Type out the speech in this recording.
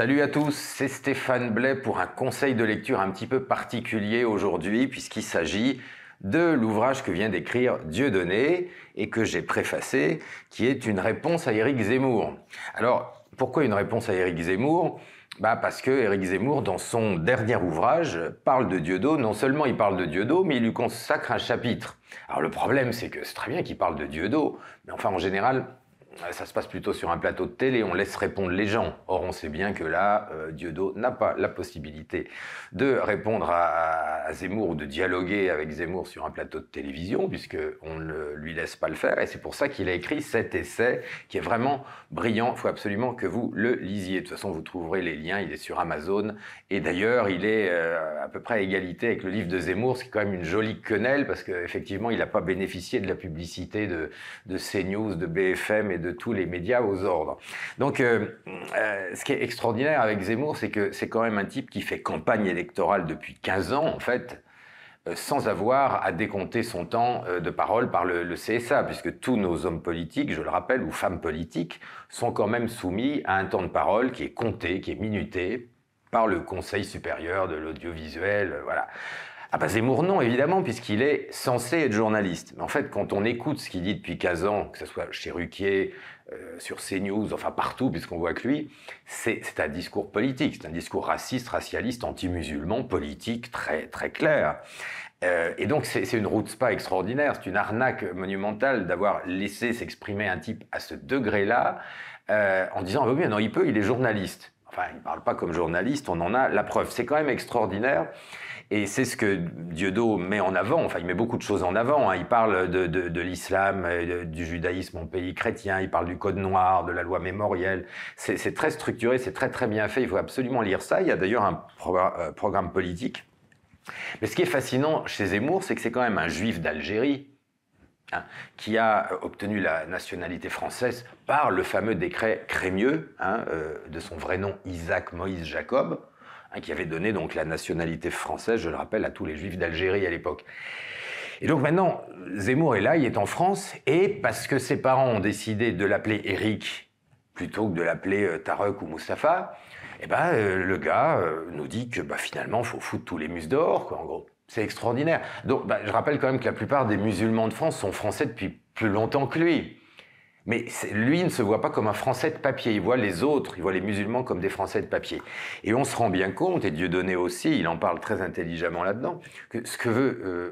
Salut à tous, c'est Stéphane Blais pour un conseil de lecture un petit peu particulier aujourd'hui puisqu'il s'agit de l'ouvrage que vient d'écrire Dieudonné et que j'ai préfacé, qui est une réponse à Éric Zemmour. Alors, pourquoi une réponse à Éric Zemmour bah parce que Éric Zemmour, dans son dernier ouvrage, parle de Dieudo. Non seulement il parle de Dieudo, mais il lui consacre un chapitre. Alors le problème, c'est que c'est très bien qu'il parle de Dieudo, mais enfin en général, euh, ça se passe plutôt sur un plateau de télé, on laisse répondre les gens. Or, on sait bien que là, euh, Dieudo n'a pas la possibilité de répondre à, Zemmour ou de dialoguer avec Zemmour sur un plateau de télévision, puisqu'on ne lui laisse pas le faire. Et c'est pour ça qu'il a écrit cet essai qui est vraiment brillant. Il faut absolument que vous le lisiez. De toute façon, vous trouverez les liens. Il est sur Amazon. Et d'ailleurs, il est euh, à peu près à égalité avec le livre de Zemmour, ce qui est quand même une jolie quenelle, parce qu'effectivement, il n'a pas bénéficié de la publicité de, de CNews, de BFM et de tous les médias aux ordres. Donc, euh, euh, ce qui est extraordinaire avec Zemmour, c'est que c'est quand même un type qui fait campagne électorale depuis 15 ans, en fait, euh, sans avoir à décompter son temps de parole par le, CSA, puisque tous nos hommes politiques, je le rappelle, ou femmes politiques, sont quand même soumis à un temps de parole qui est compté, qui est minuté par le Conseil supérieur de l'audiovisuel, voilà. Ah bah Zemmour non, évidemment, puisqu'il est censé être journaliste. Mais en fait, quand on écoute ce qu'il dit depuis 15 ans, que ce soit chez Ruquier, euh, sur CNews, enfin partout, puisqu'on voit que lui, c'est un discours politique, c'est un discours raciste, racialiste, anti-musulman, politique, très, très clair. Euh, et donc c'est une route spa extraordinaire, c'est une arnaque monumentale d'avoir laissé s'exprimer un type à ce degré-là, euh, en disant, ah bah oui, non, il peut, il est journaliste. Enfin, il ne parle pas comme journaliste, on en a la preuve. C'est quand même extraordinaire. Et c'est ce que Dieudo met en avant. Enfin, il met beaucoup de choses en avant. Hein. Il parle de, l'islam, euh, du judaïsme en pays chrétien. Il parle du code noir, de la loi mémorielle. C'est très structuré, c'est très très bien fait. Il faut absolument lire ça. Il y a d'ailleurs un euh, programme politique. Mais ce qui est fascinant chez Zemmour, c'est que c'est quand même un juif d'Algérie Hein, qui a obtenu la nationalité française par le fameux décret Crémieux, hein, euh, de son vrai nom Isaac Moïse Jacob, hein, qui avait donné donc la nationalité française, je le rappelle, à tous les juifs d'Algérie à l'époque. Et donc maintenant, Zemmour est là, il est en France, et parce que ses parents ont décidé de l'appeler Eric plutôt que de l'appeler euh, Tarek ou Mustapha, eh ben, euh, le gars nous dit que bah, finalement, il faut foutre tous les muses dehors, en gros. C'est extraordinaire. Donc, bah, je rappelle quand même que la plupart des musulmans de France sont français depuis plus longtemps que lui. Mais lui ne se voit pas comme un Français de papier. Il voit les autres, il voit les musulmans comme des Français de papier. Et on se rend bien compte, et Dieu donné aussi, il en parle très intelligemment là-dedans, que ce que veut euh,